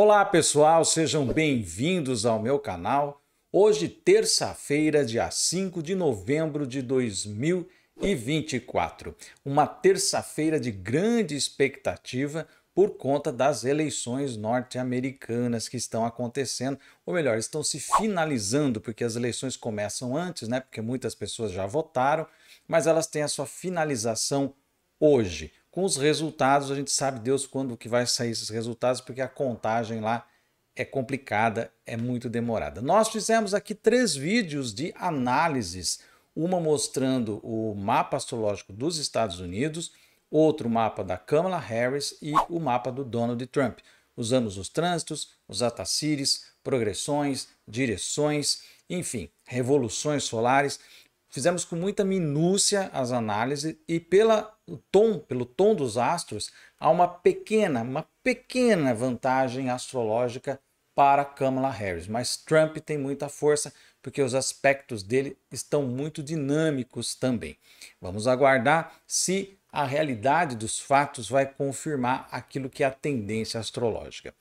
Olá pessoal, sejam bem-vindos ao meu canal. Hoje, terça-feira, dia 5 de novembro de 2024, uma terça-feira de grande expectativa por conta das eleições norte-americanas que estão acontecendo, ou melhor, estão se finalizando, porque as eleições começam antes, né? Porque muitas pessoas já votaram, mas elas têm a sua finalização hoje. Com os resultados, a gente sabe Deus quando que vai sair esses resultados, porque a contagem lá é complicada, é muito demorada. Nós fizemos aqui três vídeos de análises, uma mostrando o mapa astrológico dos Estados Unidos, outro mapa da Kamala Harris e o mapa do Donald Trump. Usamos os trânsitos, os atacires, progressões, direções, enfim, revoluções solares fizemos com muita minúcia as análises e pela tom, pelo tom dos astros, há uma pequena, uma pequena vantagem astrológica para Kamala Harris, mas Trump tem muita força porque os aspectos dele estão muito dinâmicos também. Vamos aguardar se a realidade dos fatos vai confirmar aquilo que é a tendência astrológica.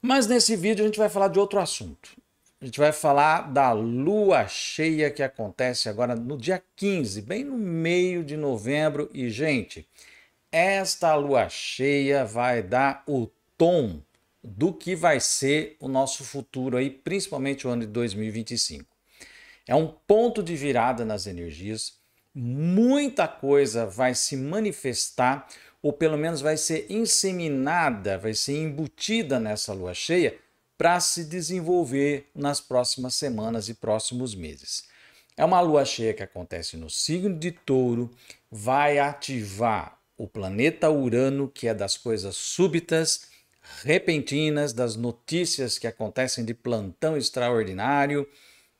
Mas nesse vídeo a gente vai falar de outro assunto. A gente vai falar da lua cheia que acontece agora no dia 15, bem no meio de novembro. E, gente, esta lua cheia vai dar o tom do que vai ser o nosso futuro aí, principalmente o ano de 2025. É um ponto de virada nas energias, muita coisa vai se manifestar, ou pelo menos vai ser inseminada, vai ser embutida nessa lua cheia para se desenvolver nas próximas semanas e próximos meses. É uma lua cheia que acontece no signo de Touro, vai ativar o planeta Urano, que é das coisas súbitas, repentinas, das notícias que acontecem de plantão extraordinário,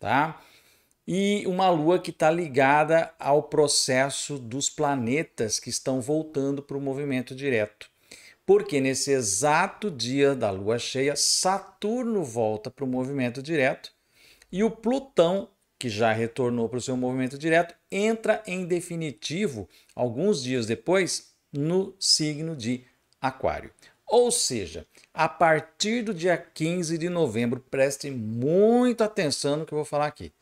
tá? E uma lua que está ligada ao processo dos planetas que estão voltando para o movimento direto porque nesse exato dia da lua cheia, Saturno volta para o movimento direto e o Plutão, que já retornou para o seu movimento direto, entra em definitivo, alguns dias depois, no signo de Aquário. Ou seja, a partir do dia 15 de novembro, preste muita atenção no que eu vou falar aqui.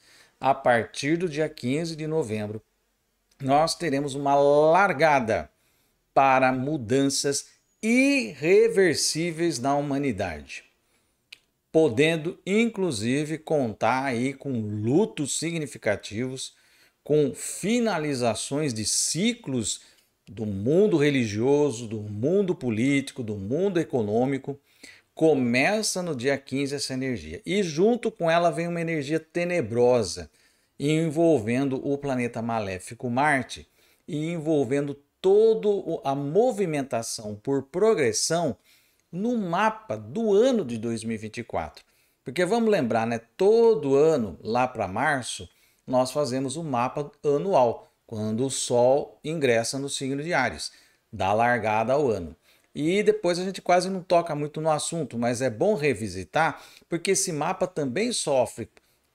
A partir do dia 15 de novembro, nós teremos uma largada para mudanças irreversíveis na humanidade, podendo inclusive contar aí com lutos significativos, com finalizações de ciclos do mundo religioso, do mundo político, do mundo econômico. Começa no dia 15 essa energia. E junto com ela vem uma energia tenebrosa, envolvendo o planeta maléfico Marte e envolvendo toda a movimentação por progressão no mapa do ano de 2024. Porque vamos lembrar, né? Todo ano, lá para março, nós fazemos o um mapa anual, quando o Sol ingressa no signo de Ares, dá largada ao ano. E depois a gente quase não toca muito no assunto, mas é bom revisitar, porque esse mapa também sofre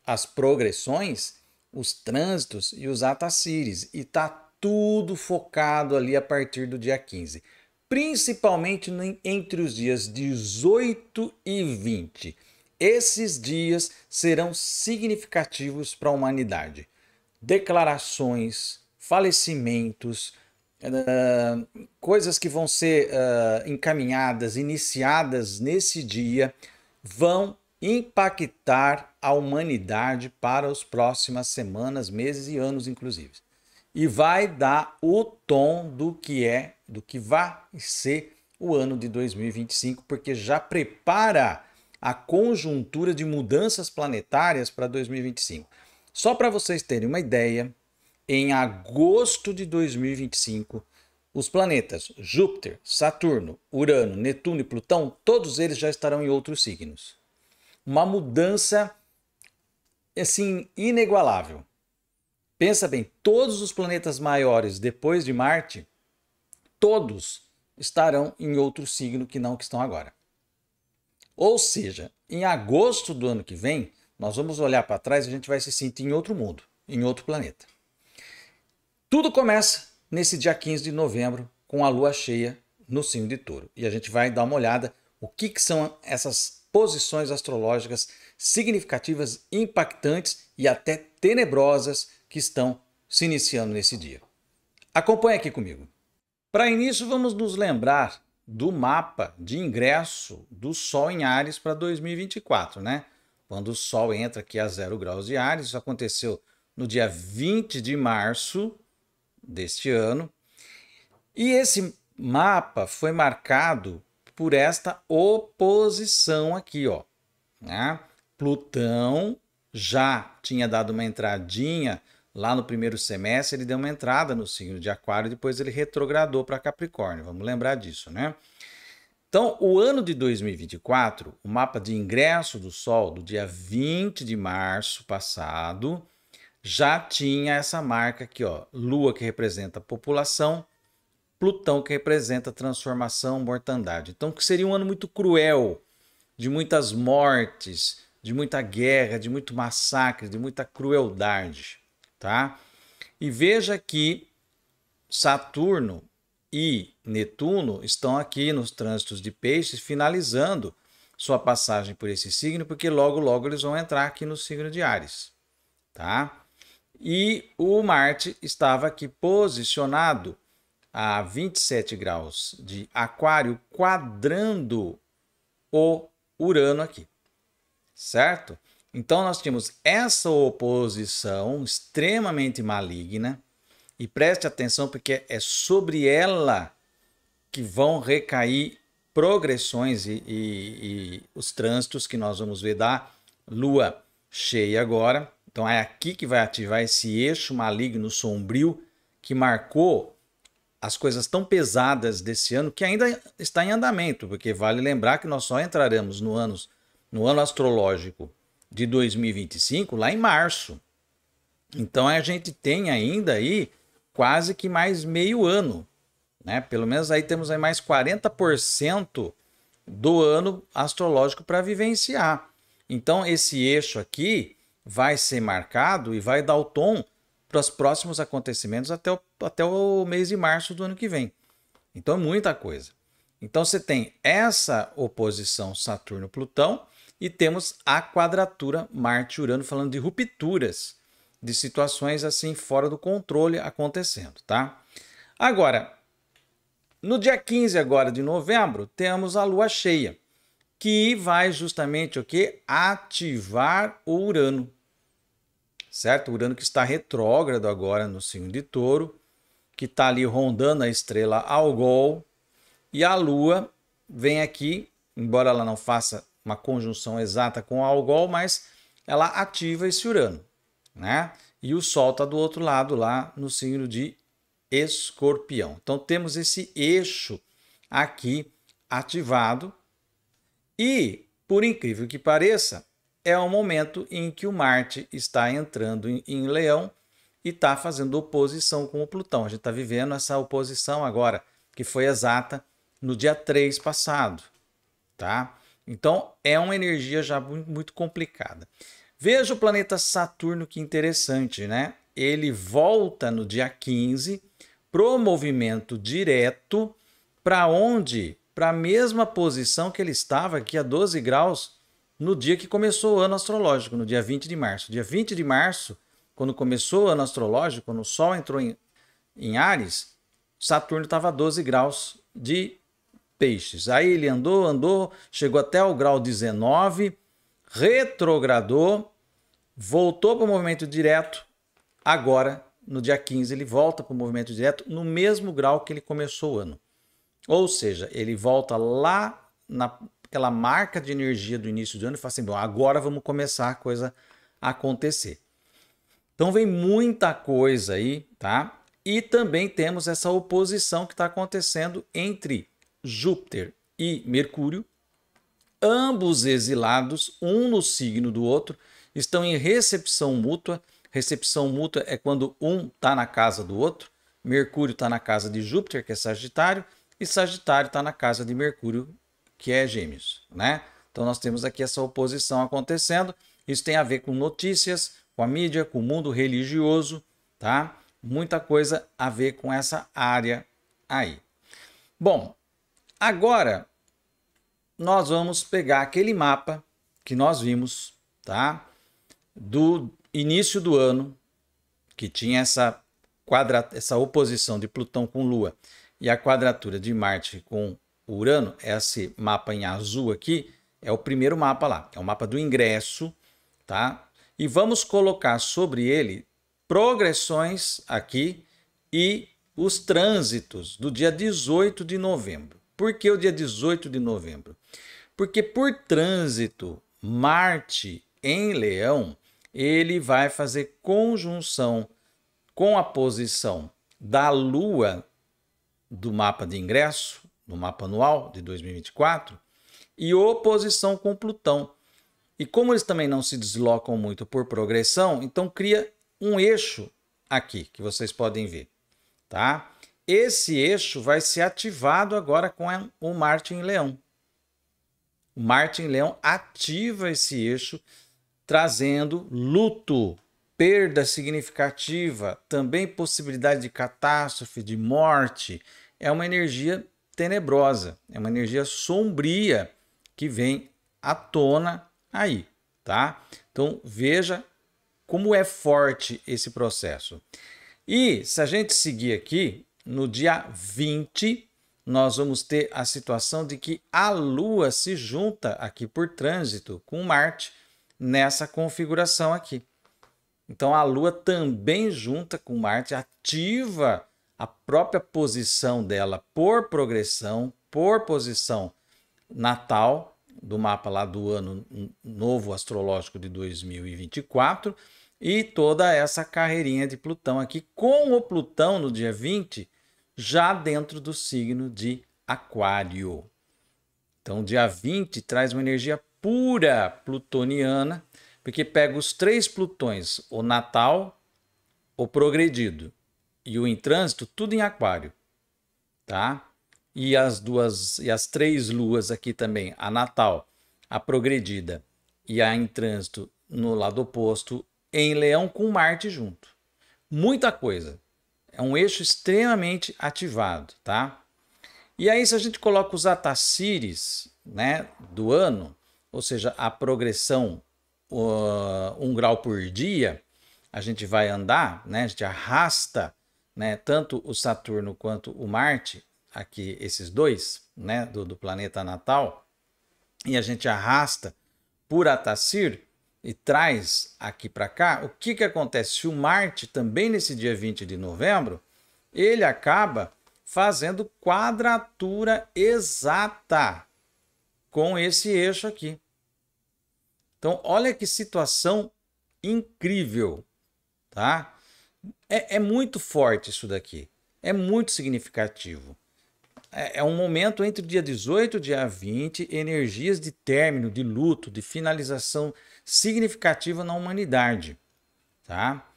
as progressões, os trânsitos e os atacires, e está tudo focado ali a partir do dia 15, principalmente entre os dias 18 e 20. Esses dias serão significativos para a humanidade. Declarações, falecimentos, uh, coisas que vão ser uh, encaminhadas, iniciadas nesse dia, vão impactar a humanidade para as próximas semanas, meses e anos, inclusive e vai dar o tom do que é, do que vai ser o ano de 2025, porque já prepara a conjuntura de mudanças planetárias para 2025. Só para vocês terem uma ideia, em agosto de 2025, os planetas Júpiter, Saturno, Urano, Netuno e Plutão, todos eles já estarão em outros signos. Uma mudança assim inigualável. Pensa bem, todos os planetas maiores depois de Marte, todos estarão em outro signo que não que estão agora. Ou seja, em agosto do ano que vem, nós vamos olhar para trás e a gente vai se sentir em outro mundo, em outro planeta. Tudo começa nesse dia 15 de novembro com a lua cheia no signo de touro. E a gente vai dar uma olhada o que, que são essas posições astrológicas significativas, impactantes e até tenebrosas que estão se iniciando nesse dia. Acompanhe aqui comigo. Para início, vamos nos lembrar do mapa de ingresso do Sol em Ares para 2024, né? Quando o Sol entra aqui a zero graus de Ares, isso aconteceu no dia 20 de março deste ano. E esse mapa foi marcado por esta oposição aqui, ó. Né? Plutão já tinha dado uma entradinha Lá no primeiro semestre, ele deu uma entrada no signo de Aquário, depois ele retrogradou para Capricórnio. Vamos lembrar disso, né? Então, o ano de 2024, o mapa de ingresso do Sol do dia 20 de março passado, já tinha essa marca aqui, ó, Lua que representa população, Plutão que representa transformação, mortandade. Então, que seria um ano muito cruel, de muitas mortes, de muita guerra, de muito massacre, de muita crueldade tá? E veja que Saturno e Netuno estão aqui nos trânsitos de Peixes, finalizando sua passagem por esse signo, porque logo, logo eles vão entrar aqui no signo de Ares, tá? E o Marte estava aqui posicionado a 27 graus de Aquário, quadrando o Urano aqui, certo? Então nós tínhamos essa oposição extremamente maligna e preste atenção porque é sobre ela que vão recair progressões e, e, e os trânsitos que nós vamos ver da lua cheia agora. Então é aqui que vai ativar esse eixo maligno sombrio que marcou as coisas tão pesadas desse ano que ainda está em andamento, porque vale lembrar que nós só entraremos no ano, no ano astrológico de 2025 lá em março. Então a gente tem ainda aí quase que mais meio ano, né? Pelo menos aí temos aí mais 40% do ano astrológico para vivenciar. Então esse eixo aqui vai ser marcado e vai dar o tom para os próximos acontecimentos até o, até o mês de março do ano que vem. Então é muita coisa. Então você tem essa oposição Saturno-Plutão, e temos a quadratura Marte-Urano, falando de rupturas, de situações assim fora do controle acontecendo, tá? Agora, no dia 15 agora de novembro, temos a lua cheia, que vai justamente o que? Ativar o Urano. Certo? O Urano que está retrógrado agora no signo de Touro, que está ali rondando a estrela Algol, e a lua vem aqui, embora ela não faça uma conjunção exata com o algol, mas ela ativa esse Urano, né? E o Sol está do outro lado lá no signo de Escorpião. Então temos esse eixo aqui ativado e, por incrível que pareça, é o momento em que o Marte está entrando em, em Leão e está fazendo oposição com o Plutão. A gente está vivendo essa oposição agora, que foi exata no dia 3 passado, tá? Então é uma energia já muito complicada. Veja o planeta Saturno, que interessante, né? Ele volta no dia 15 o movimento direto para onde? Para a mesma posição que ele estava aqui a 12 graus no dia que começou o ano astrológico, no dia 20 de março. Dia 20 de março, quando começou o ano astrológico, quando o Sol entrou em, em Ares, Saturno estava a 12 graus de peixes. Aí ele andou, andou, chegou até o grau 19, retrogradou, voltou para o movimento direto. Agora, no dia 15, ele volta para o movimento direto no mesmo grau que ele começou o ano. Ou seja, ele volta lá naquela marca de energia do início do ano e fala assim: bom, agora vamos começar a coisa a acontecer. Então vem muita coisa aí, tá? E também temos essa oposição que está acontecendo entre Júpiter e Mercúrio, ambos exilados, um no signo do outro, estão em recepção mútua. Recepção mútua é quando um está na casa do outro. Mercúrio está na casa de Júpiter, que é Sagitário, e Sagitário está na casa de Mercúrio, que é Gêmeos, né? Então nós temos aqui essa oposição acontecendo. Isso tem a ver com notícias, com a mídia, com o mundo religioso, tá? Muita coisa a ver com essa área aí. Bom, Agora, nós vamos pegar aquele mapa que nós vimos, tá? Do início do ano, que tinha essa, quadra... essa oposição de Plutão com Lua e a quadratura de Marte com Urano, esse mapa em azul aqui, é o primeiro mapa lá, é o mapa do ingresso, tá? E vamos colocar sobre ele progressões aqui e os trânsitos do dia 18 de novembro. Por que o dia 18 de novembro? Porque por trânsito, Marte em Leão, ele vai fazer conjunção com a posição da Lua do mapa de ingresso, do mapa anual de 2024, e oposição com Plutão. E como eles também não se deslocam muito por progressão, então cria um eixo aqui que vocês podem ver, tá? Esse eixo vai ser ativado agora com o Martin Leão. O Martin Leão ativa esse eixo, trazendo luto, perda significativa, também possibilidade de catástrofe, de morte. É uma energia tenebrosa, é uma energia sombria que vem à tona aí, tá? Então veja como é forte esse processo. E se a gente seguir aqui, no dia 20, nós vamos ter a situação de que a Lua se junta aqui por trânsito com Marte nessa configuração aqui. Então a Lua também junta com Marte, ativa a própria posição dela por progressão, por posição natal do mapa lá do ano novo astrológico de 2024 e toda essa carreirinha de Plutão aqui com o Plutão no dia 20 já dentro do signo de Aquário. Então, dia 20 traz uma energia pura plutoniana, porque pega os três Plutões, o natal, o progredido e o em trânsito, tudo em Aquário, tá? E as duas e as três luas aqui também, a natal, a progredida e a em trânsito no lado oposto em Leão com Marte junto. Muita coisa. É um eixo extremamente ativado, tá? E aí, se a gente coloca os atacires né, do ano, ou seja, a progressão uh, um grau por dia, a gente vai andar, né, a gente arrasta né, tanto o Saturno quanto o Marte, aqui esses dois, né, do, do planeta natal, e a gente arrasta por Atacir, e traz aqui para cá, o que, que acontece? Se o Marte, também nesse dia 20 de novembro, ele acaba fazendo quadratura exata com esse eixo aqui. Então, olha que situação incrível, tá? É, é muito forte isso daqui, é muito significativo. É, é um momento entre o dia 18 e o dia 20, energias de término, de luto, de finalização significativa na humanidade, tá?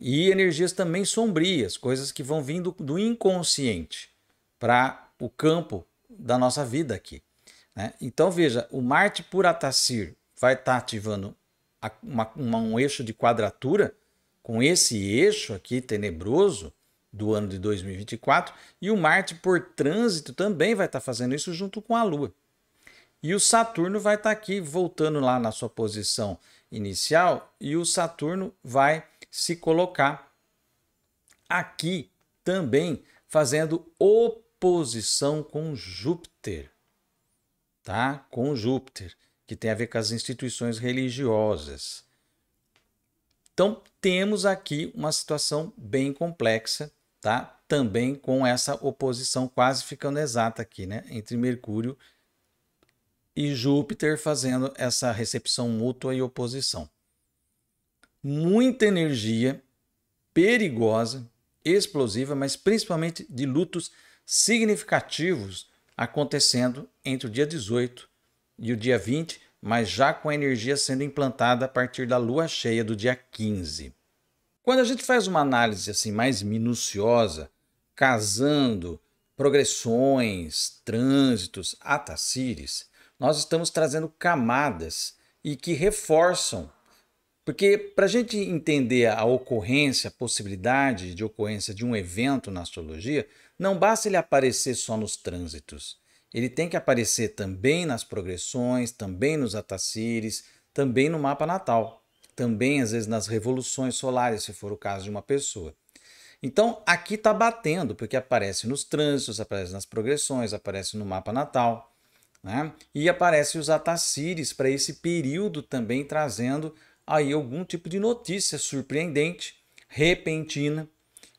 E energias também sombrias, coisas que vão vindo do inconsciente para o campo da nossa vida aqui. Né? Então veja, o Marte por Atacir vai estar tá ativando uma, uma, um eixo de quadratura com esse eixo aqui tenebroso, do ano de 2024, e o Marte, por trânsito, também vai estar tá fazendo isso junto com a Lua. E o Saturno vai estar tá aqui voltando lá na sua posição inicial, e o Saturno vai se colocar aqui também, fazendo oposição com Júpiter. Tá? Com Júpiter, que tem a ver com as instituições religiosas. Então, temos aqui uma situação bem complexa tá? Também com essa oposição quase ficando exata aqui, né? Entre Mercúrio e Júpiter fazendo essa recepção mútua e oposição. Muita energia perigosa, explosiva, mas principalmente de lutos significativos acontecendo entre o dia 18 e o dia 20, mas já com a energia sendo implantada a partir da lua cheia do dia 15. Quando a gente faz uma análise assim mais minuciosa, casando progressões, trânsitos, atacires, nós estamos trazendo camadas e que reforçam. Porque para a gente entender a ocorrência, a possibilidade de ocorrência de um evento na astrologia, não basta ele aparecer só nos trânsitos. Ele tem que aparecer também nas progressões, também nos atacires, também no mapa natal também às vezes nas revoluções solares, se for o caso de uma pessoa. Então aqui está batendo, porque aparece nos trânsitos, aparece nas progressões, aparece no mapa natal, né? e aparece os atacires para esse período também trazendo aí algum tipo de notícia surpreendente, repentina,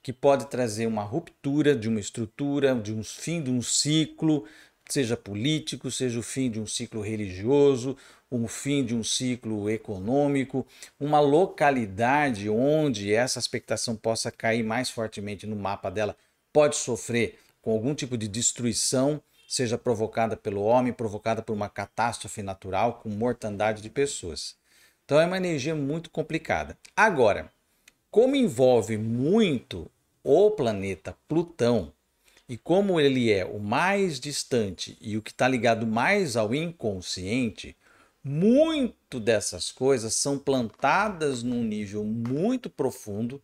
que pode trazer uma ruptura de uma estrutura, de um fim de um ciclo, seja político, seja o fim de um ciclo religioso, o fim de um ciclo econômico, uma localidade onde essa expectação possa cair mais fortemente no mapa dela pode sofrer com algum tipo de destruição, seja provocada pelo homem, provocada por uma catástrofe natural, com mortandade de pessoas. Então é uma energia muito complicada. Agora, como envolve muito o planeta Plutão, e como ele é o mais distante e o que está ligado mais ao inconsciente, muito dessas coisas são plantadas num nível muito profundo,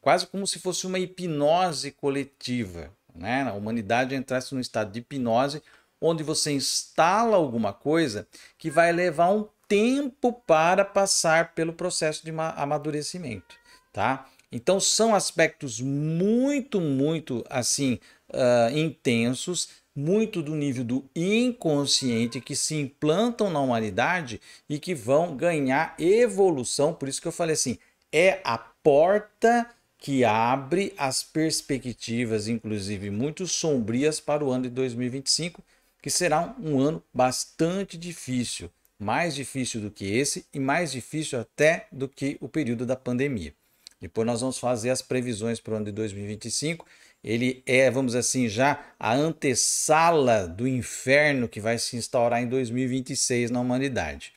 quase como se fosse uma hipnose coletiva. Né? A humanidade entrasse num estado de hipnose onde você instala alguma coisa que vai levar um tempo para passar pelo processo de amadurecimento, tá? Então são aspectos muito, muito assim uh, intensos muito do nível do inconsciente que se implantam na humanidade e que vão ganhar evolução. Por isso que eu falei assim, é a porta que abre as perspectivas, inclusive muito sombrias, para o ano de 2025, que será um ano bastante difícil, mais difícil do que esse e mais difícil até do que o período da pandemia. Depois nós vamos fazer as previsões para o ano de 2025 ele é, vamos dizer assim, já a antessala do inferno que vai se instaurar em 2026 na humanidade.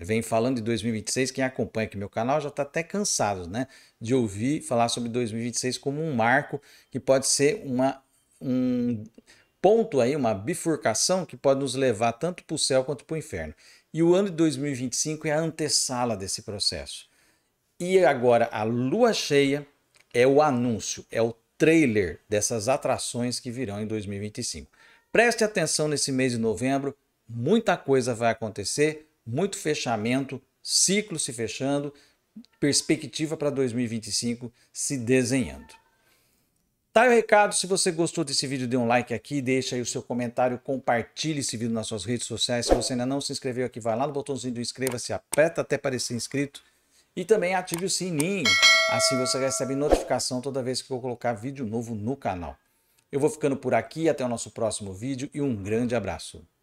Vem falando de 2026, quem acompanha aqui meu canal já está até cansado né, de ouvir falar sobre 2026 como um marco que pode ser uma, um ponto aí, uma bifurcação que pode nos levar tanto para o céu quanto para o inferno. E o ano de 2025 é a antessala desse processo. E agora a lua cheia é o anúncio, é o trailer dessas atrações que virão em 2025. Preste atenção nesse mês de novembro, muita coisa vai acontecer, muito fechamento, ciclo se fechando, perspectiva para 2025 se desenhando. Tá aí o recado, se você gostou desse vídeo, dê um like aqui, deixa aí o seu comentário, compartilhe esse vídeo nas suas redes sociais. Se você ainda não se inscreveu aqui, vai lá no botãozinho do inscreva-se, aperta até para ser inscrito e também ative o sininho Assim você recebe notificação toda vez que eu colocar vídeo novo no canal. Eu vou ficando por aqui, até o nosso próximo vídeo e um grande abraço.